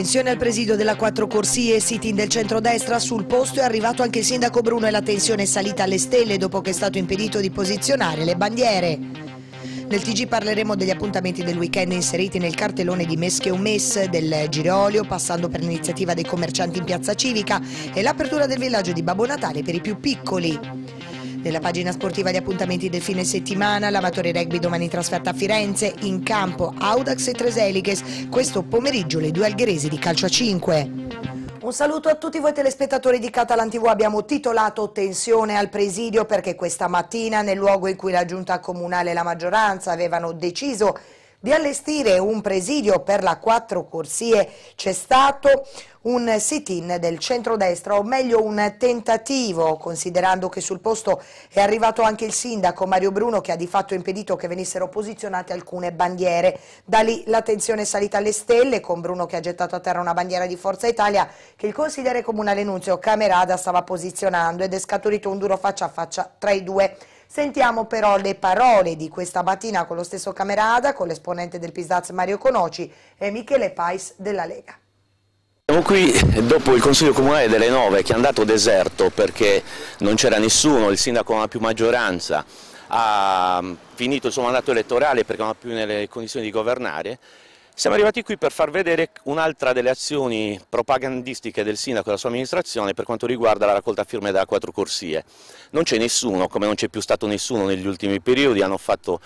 Tensione al presidio della quattro corsie e sitting del centrodestra. Sul posto è arrivato anche il sindaco Bruno e la tensione è salita alle stelle dopo che è stato impedito di posizionare le bandiere. Nel TG parleremo degli appuntamenti del weekend inseriti nel cartellone di Mesche un Mes del Gireolio, passando per l'iniziativa dei commercianti in piazza civica e l'apertura del villaggio di Babbo Natale per i più piccoli. Nella pagina sportiva di appuntamenti del fine settimana, l'Amatori Rugby domani trasferta a Firenze, in campo Audax e Treseliges, questo pomeriggio le due algheresi di calcio a 5. Un saluto a tutti voi telespettatori di Catalan TV, abbiamo titolato Tensione al presidio perché questa mattina nel luogo in cui la giunta comunale e la maggioranza avevano deciso di allestire un presidio per la quattro corsie c'è stato un sit-in del centrodestra, o meglio un tentativo, considerando che sul posto è arrivato anche il sindaco Mario Bruno che ha di fatto impedito che venissero posizionate alcune bandiere. Da lì l'attenzione è salita alle stelle con Bruno che ha gettato a terra una bandiera di Forza Italia che il consigliere comunale Nunzio Camerada stava posizionando ed è scaturito un duro faccia a faccia tra i due Sentiamo però le parole di questa mattina con lo stesso Camerada, con l'esponente del Pisdaz Mario Conoci e Michele Pais della Lega. Siamo qui dopo il Consiglio Comunale delle Nove che è andato deserto perché non c'era nessuno, il sindaco non ha più maggioranza, ha finito il suo mandato elettorale perché non ha più nelle condizioni di governare siamo arrivati qui per far vedere un'altra delle azioni propagandistiche del sindaco e della sua amministrazione per quanto riguarda la raccolta firme da quattro corsie. Non c'è nessuno, come non c'è più stato nessuno negli ultimi periodi, hanno fatto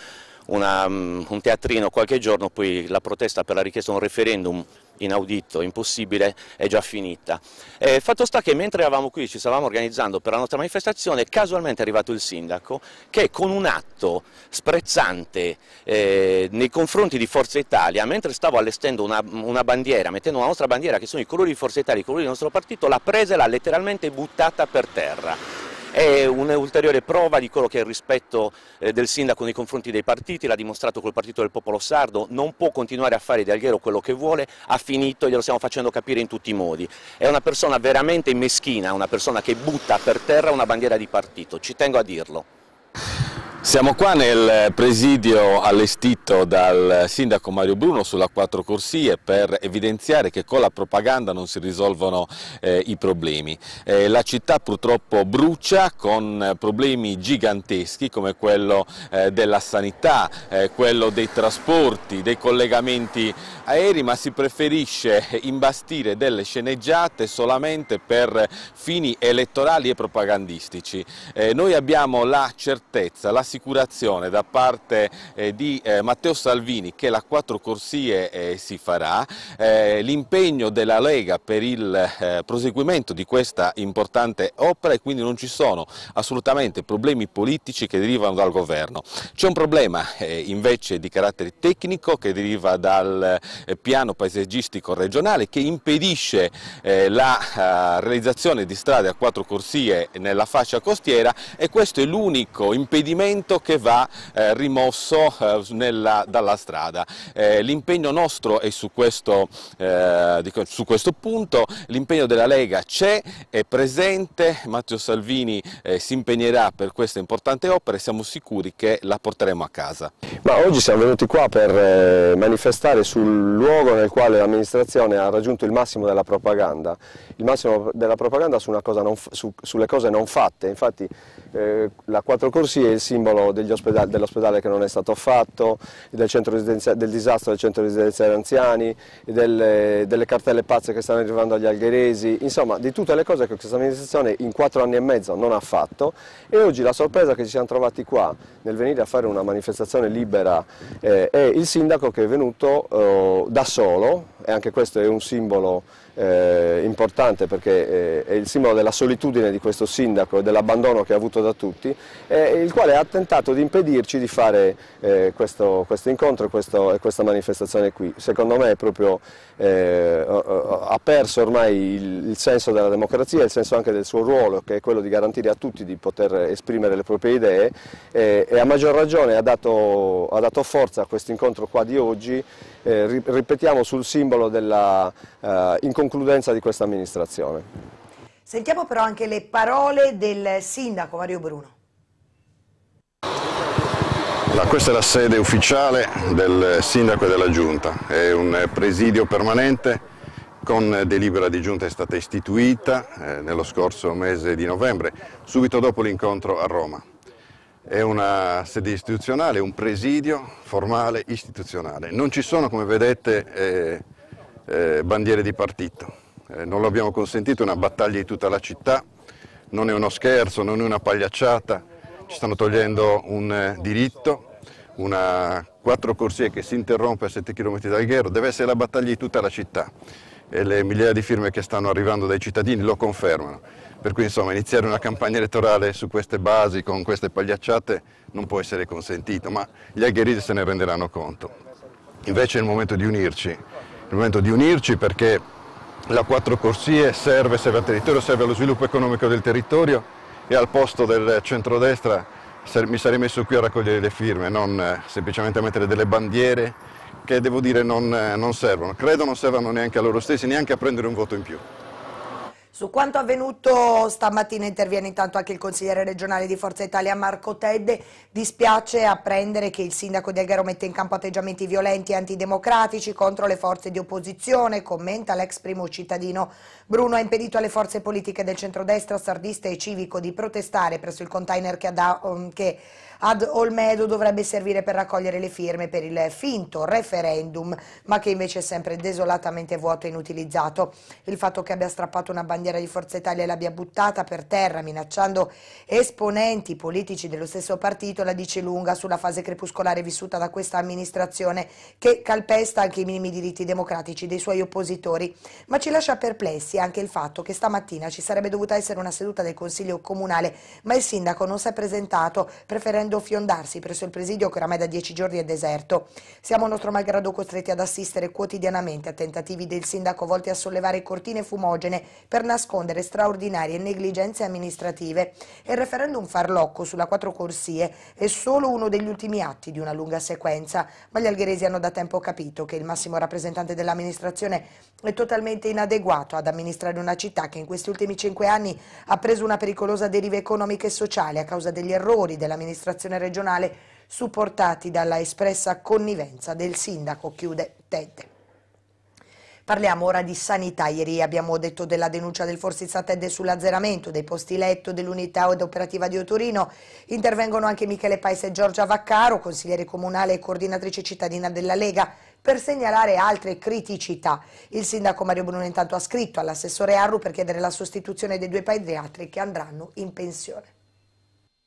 una, mm, un teatrino qualche giorno, poi la protesta per la richiesta di un referendum inaudito, impossibile, è già finita. Eh, fatto sta che mentre eravamo qui, ci stavamo organizzando per la nostra manifestazione, casualmente è arrivato il sindaco che con un atto sprezzante eh, nei confronti di Forza Italia, mentre stavo allestendo una, una, bandiera, mettendo una nostra bandiera che sono i colori di Forza Italia, i colori del nostro partito, l'ha presa e l'ha letteralmente buttata per terra. È un'ulteriore prova di quello che è il rispetto eh, del sindaco nei confronti dei partiti, l'ha dimostrato col Partito del Popolo Sardo, non può continuare a fare di Alghero quello che vuole, ha finito e glielo stiamo facendo capire in tutti i modi. È una persona veramente meschina, una persona che butta per terra una bandiera di partito, ci tengo a dirlo. Siamo qua nel presidio allestito dal sindaco Mario Bruno sulla quattro corsie per evidenziare che con la propaganda non si risolvono eh, i problemi. Eh, la città purtroppo brucia con eh, problemi giganteschi come quello eh, della sanità, eh, quello dei trasporti, dei collegamenti aerei, ma si preferisce imbastire delle sceneggiate solamente per fini elettorali e propagandistici. Eh, noi abbiamo la certezza, la sicurezza l'assicurazione da parte eh, di eh, Matteo Salvini che la quattro corsie eh, si farà, eh, l'impegno della Lega per il eh, proseguimento di questa importante opera e quindi non ci sono assolutamente problemi politici che derivano dal governo. C'è un problema eh, invece di carattere tecnico che deriva dal piano paesaggistico regionale che impedisce la realizzazione di strade a quattro corsie nella fascia costiera e questo è l'unico impedimento elemento che va eh, rimosso eh, nella, dalla strada. Eh, l'impegno nostro è su questo, eh, dico, su questo punto, l'impegno della Lega c'è, è presente, Matteo Salvini eh, si impegnerà per questa importante opera e siamo sicuri che la porteremo a casa. Ma oggi siamo venuti qua per manifestare sul luogo nel quale l'amministrazione ha raggiunto il massimo della propaganda, il massimo della propaganda su non, su, sulle cose non fatte, infatti eh, la quattro corsie è il simbolo lavoro dell'ospedale che non è stato fatto, del, del disastro del centro residenziale anziani, delle, delle, cartelle pazze che stanno arrivando agli algheresi, insomma di tutte le cose che questa amministrazione in quattro anni e mezzo non ha fatto e oggi la sorpresa che ci siamo trovati qua nel venire a fare una manifestazione libera eh, è il sindaco che è venuto eh, da solo e anche questo è un simbolo eh, importante perché eh, è il simbolo della solitudine di questo sindaco e dell'abbandono che ha avuto da tutti, eh, il quale ha tentato di impedirci di fare eh, questo, questo, incontro questo, e questa manifestazione qui. Secondo me proprio, eh, ha perso ormai il, il, senso della democrazia, il senso anche del suo ruolo che è quello di garantire a tutti di poter esprimere le proprie idee eh, e a maggior ragione ha dato, ha dato forza a questo incontro qua di oggi, ripetiamo sul simbolo dell'incontro. uh, concludenza di questa amministrazione. Sentiamo però anche le parole del sindaco Mario Bruno. Questa è la sede ufficiale del sindaco e della giunta, è un presidio permanente con delibera di giunta è stata istituita eh, nello scorso mese di novembre, subito dopo l'incontro a Roma. È una sede istituzionale, un presidio formale istituzionale. Non ci sono, come vedete, eh, eh, bandiere di partito. Eh, non lo abbiamo consentito, è una battaglia di tutta la città, non è uno scherzo, non è una pagliacciata, ci stanno togliendo un eh, diritto, una quattro corsie che si interrompe a 7 km dal Ghero, deve essere la battaglia di tutta la città e le migliaia di firme che stanno arrivando dai cittadini lo confermano. Per cui insomma iniziare una campagna elettorale su queste basi, con queste pagliacciate, non può essere consentito, ma gli algherisi se ne renderanno conto. Invece è il momento di unirci il momento di unirci perché la quattro corsie serve, serve al territorio, serve allo sviluppo economico del territorio e al posto del centrodestra mi sarei messo qui a raccogliere le firme, non eh, semplicemente a mettere delle bandiere che devo dire non, eh, non servono. Credo non servano neanche a loro stessi, neanche a prendere un voto in più. Su quanto avvenuto stamattina interviene intanto anche il consigliere regionale di Forza Italia Marco Tedde. Dispiace apprendere che il sindaco di Alghero mette in campo atteggiamenti violenti e antidemocratici contro le forze di opposizione, commenta l'ex primo cittadino. Bruno ha impedito alle forze politiche del centrodestra, sardista e civico di protestare presso il container che, ha da, che ad Olmedo dovrebbe servire per raccogliere le firme per il finto referendum, ma che invece è sempre desolatamente vuoto e inutilizzato. Il fatto che abbia strappato una bandiera di Forza Italia e l'abbia buttata per terra, minacciando esponenti politici dello stesso partito, la dice lunga sulla fase crepuscolare vissuta da questa amministrazione che calpesta anche i minimi diritti democratici dei suoi oppositori. Ma ci lascia perplessi anche il fatto che stamattina ci sarebbe dovuta essere una seduta del Consiglio Comunale, ma il sindaco non si è presentato, preferendo sentendo fiondarsi presso il presidio che oramai da dieci giorni è deserto. Siamo nostro malgrado costretti ad assistere quotidianamente a tentativi del sindaco volti a sollevare cortine fumogene per nascondere straordinarie negligenze amministrative. Il referendum farlocco sulla quattro corsie è solo uno degli ultimi atti di una lunga sequenza, ma gli algheresi hanno da tempo capito che il massimo rappresentante dell'amministrazione è totalmente inadeguato ad amministrare una città che in questi ultimi cinque anni ha preso una pericolosa deriva economica e sociale a causa degli errori dell'amministrazione amministrazione regionale supportati dalla espressa connivenza del sindaco, chiude Ted. Parliamo ora di sanità, ieri abbiamo detto della denuncia del Forzizza Ted sull'azzeramento dei posti letto dell'unità operativa di Otorino, intervengono anche Michele Pais e Giorgia Vaccaro, consigliere comunale e coordinatrice cittadina della Lega, per segnalare altre criticità. Il sindaco Mario Bruno intanto ha scritto all'assessore Arru per chiedere la sostituzione dei due pediatri che andranno in pensione.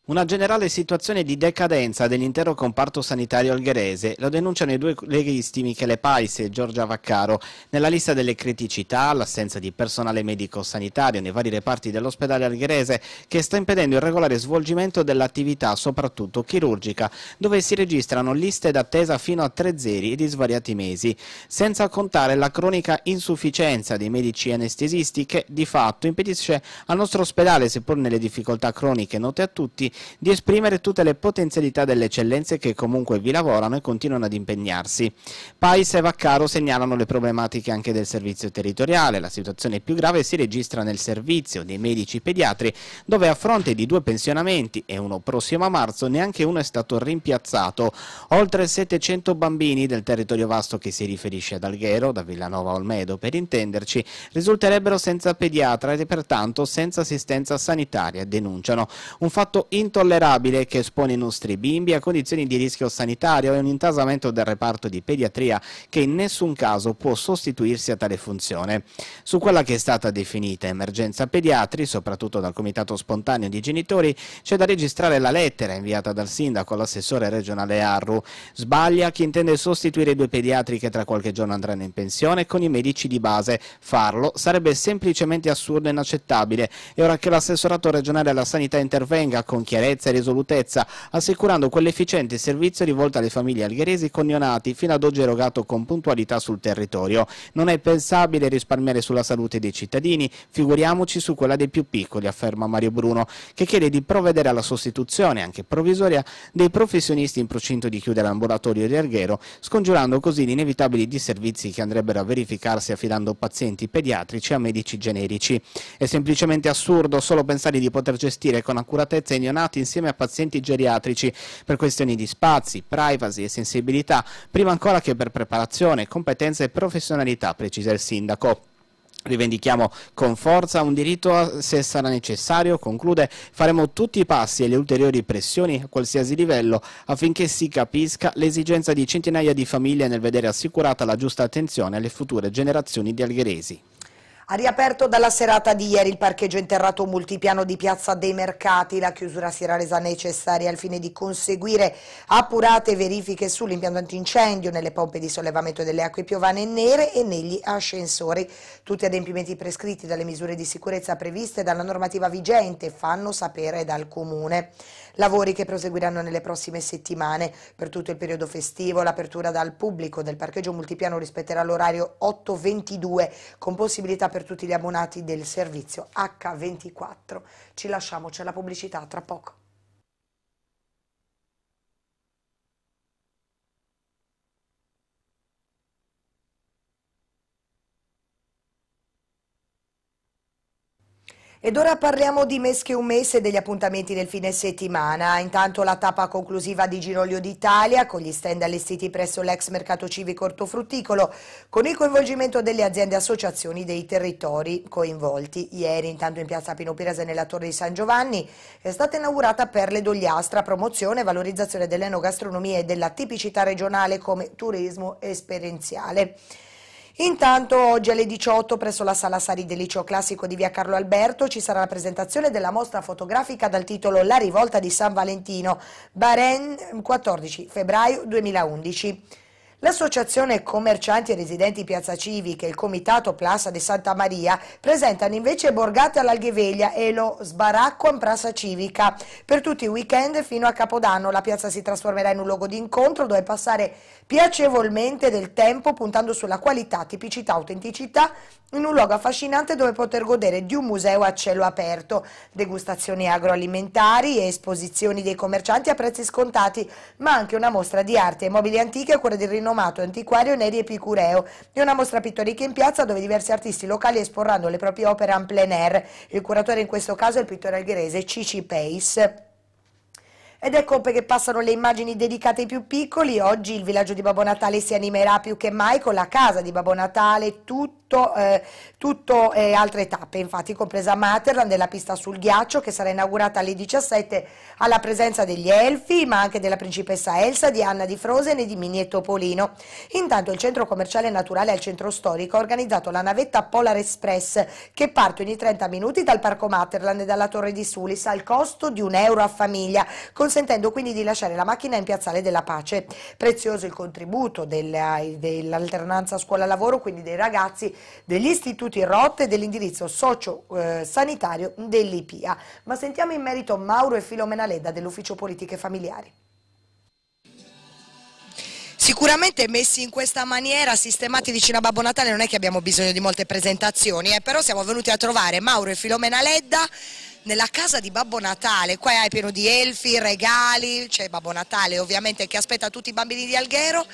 Una generale situazione di decadenza dell'intero comparto sanitario algherese lo denunciano i due leghisti Michele Pais e Giorgia Vaccaro. Nella lista delle criticità, l'assenza di personale medico-sanitario nei vari reparti dell'ospedale algherese che sta impedendo il regolare svolgimento dell'attività, soprattutto chirurgica, dove si registrano liste d'attesa fino a tre zeri e di svariati mesi, senza contare la cronica insufficienza dei medici anestesisti che di fatto impedisce al nostro ospedale, seppur nelle difficoltà croniche note a tutti, di esprimere tutte le potenzialità delle eccellenze che comunque vi lavorano e continuano ad impegnarsi. Pais e Vaccaro segnalano le problematiche anche del servizio territoriale. La situazione più grave si registra nel servizio dei medici pediatri, dove a fronte di due pensionamenti e uno prossimo a marzo neanche uno è stato rimpiazzato. Oltre 700 bambini del territorio vasto che si riferisce ad Alghero, da Villanova Olmedo per intenderci, risulterebbero senza pediatra e pertanto senza assistenza sanitaria, denunciano. Un fatto in intollerabile che espone i nostri bimbi a condizioni di rischio sanitario e un intasamento del reparto di pediatria che in nessun caso può sostituirsi a tale funzione. Su quella che è stata definita emergenza pediatri, soprattutto dal Comitato Spontaneo di Genitori, c'è da registrare la lettera inviata dal sindaco all'assessore regionale Arru. Sbaglia chi intende sostituire i due pediatri che tra qualche giorno andranno in pensione con i medici di base. Farlo sarebbe semplicemente assurdo e inaccettabile e ora che l'assessorato regionale alla sanità intervenga con chi chiarezza e risolutezza, assicurando quell'efficiente servizio rivolto alle famiglie algheresi conionati fino ad oggi erogato con puntualità sul territorio. Non è pensabile risparmiare sulla salute dei cittadini, figuriamoci su quella dei più piccoli, afferma Mario Bruno, che chiede di provvedere alla sostituzione, anche provvisoria, dei professionisti in procinto di chiudere l'ambulatorio di Alghero, scongiurando così gli inevitabili disservizi che andrebbero a verificarsi affidando pazienti pediatrici a medici generici. È semplicemente assurdo solo pensare di poter gestire con accuratezza i neonati allontanati insieme a pazienti geriatrici per questioni di spazi, privacy e sensibilità, prima ancora che per preparazione, competenze e professionalità, precisa il sindaco. Rivendichiamo con forza un diritto se sarà necessario, conclude, faremo tutti i passi e le ulteriori pressioni a qualsiasi livello affinché si capisca l'esigenza di centinaia di famiglie nel vedere assicurata la giusta attenzione alle future generazioni di algheresi. Ha riaperto dalla serata di ieri il parcheggio interrato multipiano di Piazza dei Mercati. La chiusura si era resa necessaria al fine di conseguire appurate verifiche sull'impianto antincendio, nelle pompe di sollevamento delle acque piovane nere e negli ascensori. Tutti adempimenti prescritti dalle misure di sicurezza previste dalla normativa vigente, fanno sapere dal Comune. Lavori che proseguiranno nelle prossime settimane. Per tutto il periodo festivo l'apertura dal pubblico del parcheggio multipiano rispetterà l'orario 8.22 con possibilità per tutti gli abbonati del servizio H24. Ci lasciamo, c'è la pubblicità tra poco. Ed ora parliamo di Mescheumes e degli appuntamenti del fine settimana. Intanto la tappa conclusiva di Girolio d'Italia con gli stand allestiti presso l'ex mercato civico ortofrutticolo con il coinvolgimento delle aziende e associazioni dei territori coinvolti. Ieri intanto in piazza Pino Pirese nella Torre di San Giovanni è stata inaugurata Perle d'Ogliastra, promozione e valorizzazione dell'enogastronomia e della tipicità regionale come turismo esperienziale. Intanto oggi alle 18 presso la Sala Sari del Liceo Classico di Via Carlo Alberto ci sarà la presentazione della mostra fotografica dal titolo La rivolta di San Valentino, Bahrain 14 febbraio 2011. L'associazione commercianti e residenti Piazza Civica e il comitato Plaza di Santa Maria presentano invece Borgate all'Algheveglia e lo sbaracco in Plaza Civica. Per tutti i weekend fino a Capodanno la piazza si trasformerà in un luogo di incontro dove passare piacevolmente del tempo puntando sulla qualità, tipicità, autenticità in un luogo affascinante dove poter godere di un museo a cielo aperto, degustazioni agroalimentari e esposizioni dei commercianti a prezzi scontati, ma anche una mostra di arte e mobili antiche a cura del rinnovamento rinomato antiquario Neri Epicureo, di una mostra pittorica in piazza dove diversi artisti locali esporranno le proprie opere en plein air. Il curatore in questo caso è il pittore algherese Cici Pace. Ed ecco perché passano le immagini dedicate ai più piccoli, oggi il villaggio di Babbo Natale si animerà più che mai con la casa di Babbo Natale, tutti tutto, eh, tutto e eh, altre tappe, infatti compresa Materland e la pista sul ghiaccio che sarà inaugurata alle 17 alla presenza degli Elfi, ma anche della principessa Elsa, di Anna di Frozen e di Minnie Topolino. Intanto il centro commerciale naturale al centro storico ha organizzato la navetta Polar Express che parte ogni 30 minuti dal parco Materland e dalla torre di Sulis al costo di un euro a famiglia, consentendo quindi di lasciare la macchina in piazzale della pace. Prezioso il contributo eh, dell'alternanza scuola-lavoro, quindi dei ragazzi degli istituti ROT e dell'indirizzo socio-sanitario eh, dell'IPIA. Ma sentiamo in merito Mauro e Filomena Leda dell'Ufficio Politiche Familiari. Sicuramente messi in questa maniera, sistemati vicino a Babbo Natale, non è che abbiamo bisogno di molte presentazioni, eh, però siamo venuti a trovare Mauro e Filomena Ledda nella casa di Babbo Natale, qua è pieno di elfi, regali, c'è Babbo Natale ovviamente che aspetta tutti i bambini di Alghero,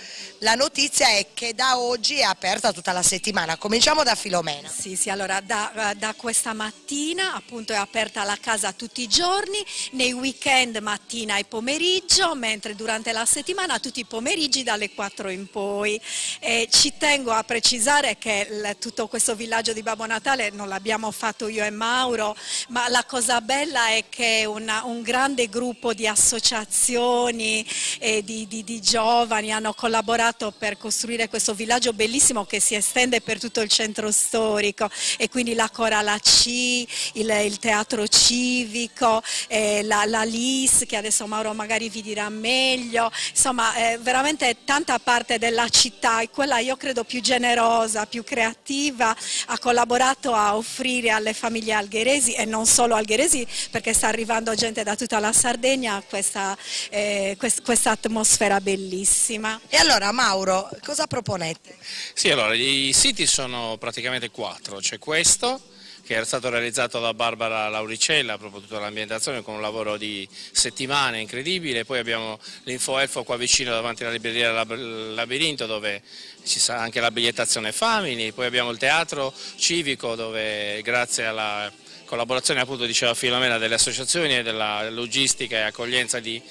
la notizia è che da oggi è aperta tutta la settimana, cominciamo da Filomena. Sì, sì, allora da, da questa mattina appunto è aperta la casa tutti i giorni, nei weekend mattina e pomeriggio, mentre durante la settimana tutti i pomeriggi dalle 4 in poi. E ci tengo a precisare che tutto questo villaggio di Babbo Natale non l'abbiamo fatto io e Mauro, ma la cosa cosa bella è che una, un grande gruppo di associazioni e eh, di, di, di giovani hanno collaborato per costruire questo villaggio bellissimo che si estende per tutto il centro storico e quindi la Corala C, il, il teatro civico, eh, la, la, LIS che adesso Mauro magari vi dirà meglio, insomma eh, veramente tanta parte della città e quella io credo più generosa, più creativa ha collaborato a offrire alle famiglie algheresi e non solo algheresi Ghiresi perché sta arrivando gente da tutta la Sardegna, questa, eh, quest, questa atmosfera bellissima. E allora Mauro, cosa proponete? Sì, allora i siti sono praticamente quattro, c'è questo che era stato realizzato da Barbara Lauricella, proprio tutta l'ambientazione con un lavoro di settimane incredibile, poi abbiamo l'info elfo qua vicino davanti alla libreria Labirinto dove ci sarà anche la bigliettazione Family, poi abbiamo il teatro civico dove grazie alla collaborazione appunto diceva Filomena delle associazioni e della logistica e accoglienza di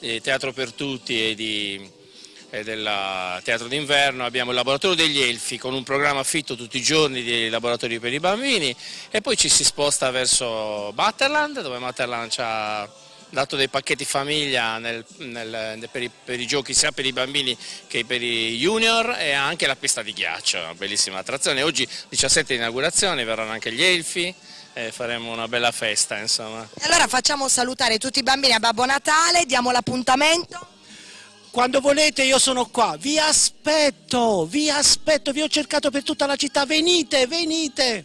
eh, Teatro per Tutti e, di, e del Teatro d'Inverno, abbiamo il Laboratorio degli Elfi con un programma fitto tutti i giorni di laboratori per i bambini e poi ci si sposta verso Matterland dove Matterland ci ha dato dei pacchetti famiglia nel, nel, per, i, per, i, giochi sia per i bambini che per i junior e anche la pista di ghiaccio, una bellissima attrazione. Oggi 17 inaugurazioni, verranno anche gli elfi, e faremo una bella festa insomma. Allora facciamo salutare tutti i bambini a Babbo Natale, diamo l'appuntamento. Quando volete io sono qua, vi aspetto, vi aspetto, vi ho cercato per tutta la città, venite, venite!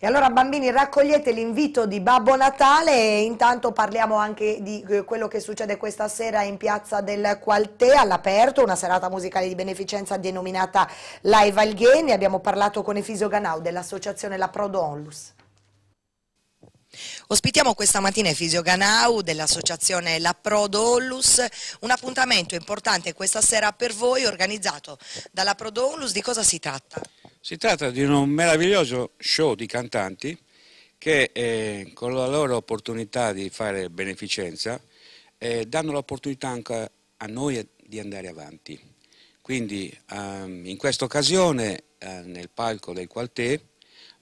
E allora bambini raccogliete l'invito di Babbo Natale e intanto parliamo anche di eh, quello che succede questa sera in piazza del Qualtè all'aperto, una serata musicale di beneficenza denominata Live al Game. Abbiamo parlato con Efisio Ganau dell'associazione La Prodo Onlus. Ospitiamo questa mattina Efisio Ganau dell'associazione La Ollus, un appuntamento importante questa sera per voi organizzato dalla Prodo di cosa si tratta? Si tratta di un meraviglioso show di cantanti che eh, con la loro opportunità di fare beneficenza eh, danno l'opportunità anche a noi di andare avanti. Quindi ehm, in questa occasione eh, nel palco del Qualtè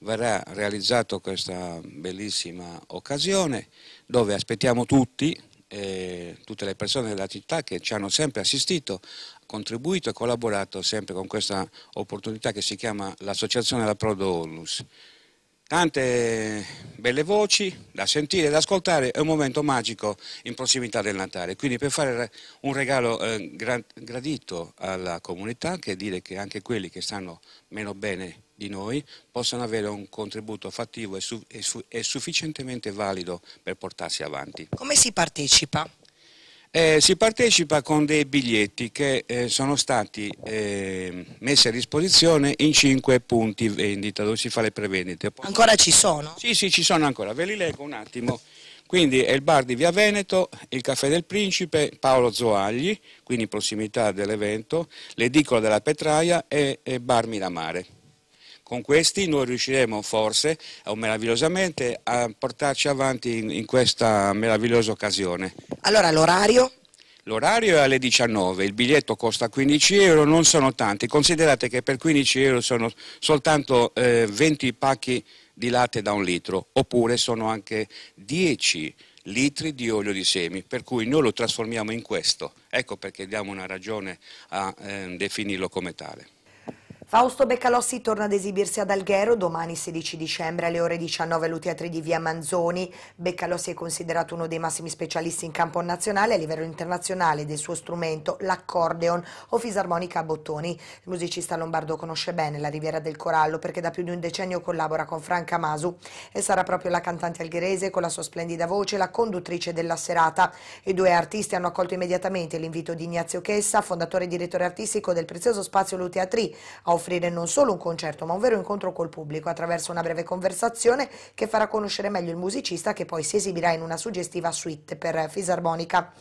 verrà realizzata questa bellissima occasione dove aspettiamo tutti, eh, tutte le persone della città che ci hanno sempre assistito, contribuito e collaborato sempre con questa opportunità che si chiama l'Associazione della Prodo Onlus. Tante belle voci da sentire, e da ascoltare, è un momento magico in prossimità del Natale, quindi per fare un regalo eh, gradito alla comunità che dire che anche quelli che stanno meno bene di noi possano avere un contributo fattivo e, su, e, su, e sufficientemente valido per portarsi avanti. Come si partecipa? Eh, si partecipa con dei biglietti che eh, sono stati eh, messi a disposizione in cinque punti vendita dove si fa le prevendite. Ancora ci sono? Sì, sì, ci sono ancora, ve li leggo un attimo. Quindi è il bar di Via Veneto, il Caffè del Principe, Paolo Zoagli, quindi in prossimità dell'evento, l'edicola della Petraia e, e Bar Miramare. Con questi noi riusciremo forse, o meravigliosamente, a portarci avanti in, in questa meravigliosa occasione. Allora l'orario? L'orario è alle 19, il biglietto costa 15 euro, non sono tanti. Considerate che per 15 euro sono soltanto eh, 20 pacchi di latte da un litro, oppure sono anche 10 litri di olio di semi, per cui noi lo trasformiamo in questo. Ecco perché diamo una ragione a eh, definirlo come tale. Fausto Beccalossi torna ad esibirsi ad Alghero domani 16 dicembre alle ore 19 all'Uteatri di Via Manzoni. Beccalossi è considerato uno dei massimi specialisti in campo nazionale a livello internazionale del suo strumento, l'accordeon o fisarmonica a bottoni. Il musicista lombardo conosce bene la Riviera del Corallo perché da più di un decennio collabora con Franca Masu e sarà proprio la cantante algherese con la sua splendida voce la conduttrice della serata. I due artisti hanno accolto immediatamente l'invito di Ignazio Chessa, fondatore e direttore artistico del prezioso spazio L'Uteatri, a offrire non solo un concerto ma un vero incontro col pubblico attraverso una breve conversazione che farà conoscere meglio il musicista che poi si esibirà in una suggestiva suite per fisarmonica.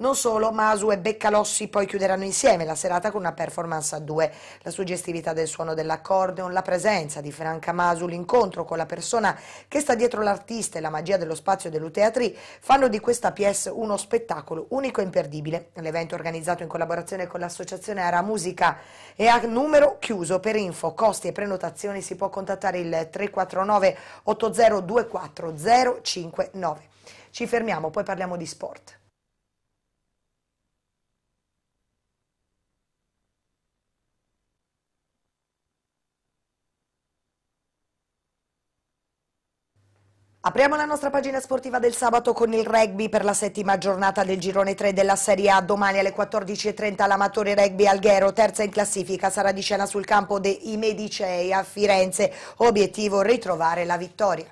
Non solo, ma Asu e Beccalossi poi chiuderanno insieme la serata con una performance a due. La suggestività del suono dell'accordeon, la presenza di Franca Masu, l'incontro con la persona che sta dietro l'artista e la magia dello spazio dell'Uteatri fanno di questa pièce uno spettacolo unico e imperdibile. L'evento organizzato in collaborazione con l'associazione Ara Musica è a numero chiuso chiuso. Per info, costi e prenotazioni si può contattare il 349 8024 059. Ci fermiamo, poi parliamo di sport. Apriamo la nostra pagina sportiva del sabato con il rugby per la settima giornata del girone 3 della Serie A. Domani alle 14.30 l'amatore rugby Alghero, terza in classifica, sarà di scena sul campo dei Medicei a Firenze. Obiettivo ritrovare la vittoria.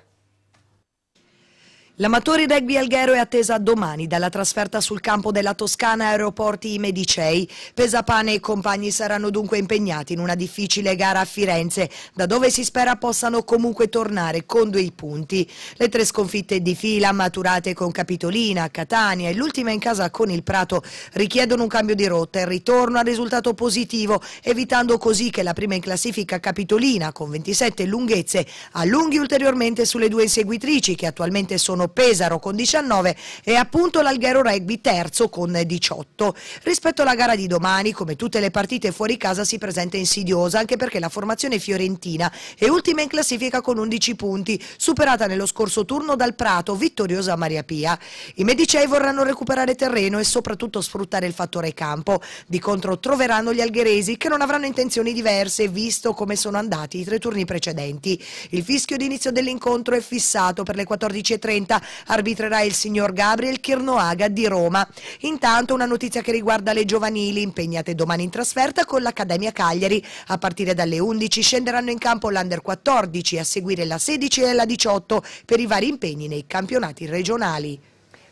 L'amatore rugby alghero è attesa domani dalla trasferta sul campo della Toscana Aeroporti Medicei. Pesapane e compagni saranno dunque impegnati in una difficile gara a Firenze, da dove si spera possano comunque tornare con due punti. Le tre sconfitte di fila maturate con Capitolina, Catania e l'ultima in casa con il Prato richiedono un cambio di rotta e ritorno al risultato positivo, evitando così che la prima in classifica Capitolina, con 27 lunghezze, allunghi ulteriormente sulle due inseguitrici che attualmente sono Pesaro con 19 e appunto l'Alghero Rugby terzo con 18. Rispetto alla gara di domani, come tutte le partite fuori casa si presenta insidiosa anche perché la formazione fiorentina è ultima in classifica con 11 punti, superata nello scorso turno dal Prato, vittoriosa Maria Pia. I medicei vorranno recuperare terreno e soprattutto sfruttare il fattore campo. Di contro troveranno gli algheresi che non avranno intenzioni diverse visto come sono andati i tre turni precedenti. Il fischio d'inizio dell'incontro è fissato per le 14.30 Italia arbitrerà il signor Gabriel Chirnoaga di Roma. Intanto una notizia che riguarda le giovanili impegnate domani in trasferta con l'Accademia Cagliari. A partire dalle 11 scenderanno in campo l'Under 14, a seguire la 16 e la 18 per i vari impegni nei campionati regionali.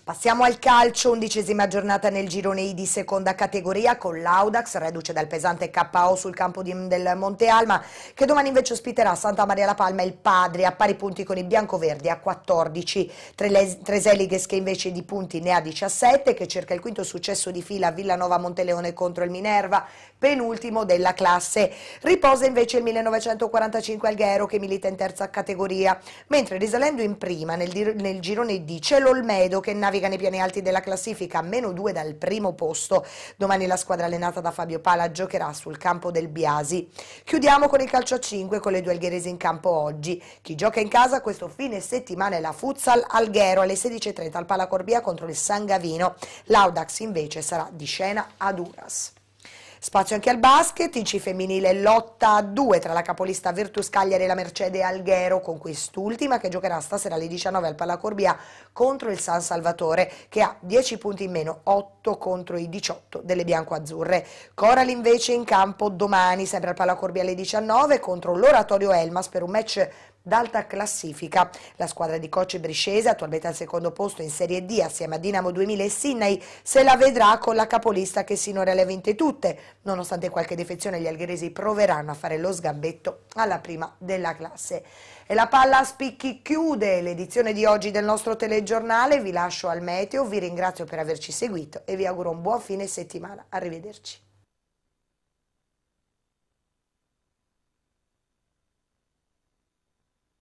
Passiamo al calcio, undicesima giornata nel girone I di seconda categoria con l'Audax, reduce dal pesante KO sul campo di, del Monte Alma, che domani invece ospiterà Santa Maria La Palma e il padre a pari punti con i biancoverdi a 14. Trele, che invece di punti ne ha 17, che cerca il quinto successo di fila a Villanova Monteleone contro il Minerva, penultimo della classe. Riposa invece il 1945 Alghero che milita in terza categoria, mentre risalendo in prima nel, nel girone D c'è l'Olmedo che naviga naviga nei piani alti della classifica, a meno due dal primo posto. Domani la squadra allenata da Fabio Pala giocherà sul campo del Biasi. Chiudiamo con il calcio a 5 con le due algheresi in campo oggi. Chi gioca in casa questo fine settimana è la Futsal Alghero alle 16.30 al Palacorbia contro il San Gavino. L'Audax invece sarà di scena ad Uras. Spazio anche al basket, in C femminile lotta a due tra la capolista Virtus Cagliari e la Mercede Alghero, con quest'ultima che giocherà stasera alle 19 al Palacorbia contro il San Salvatore che ha 10 punti in meno, 8 contro i 18 delle biancoazzurre. Coral invece in campo domani, sempre al Palacorbia alle 19 contro l'Oratorio Elmas per un match d'alta classifica. La squadra di Coce Briscese, attualmente al secondo posto in Serie D assieme a Dinamo 2000 e Sinai, se la vedrà con la capolista che sinora le ha vinte tutte. Nonostante qualche defezione, gli alghiresi proveranno a fare lo sgambetto alla prima della classe. E la palla a spicchi chiude l'edizione di oggi del nostro telegiornale. Vi lascio al meteo, vi ringrazio per averci seguito e vi auguro un buon fine settimana. Arrivederci.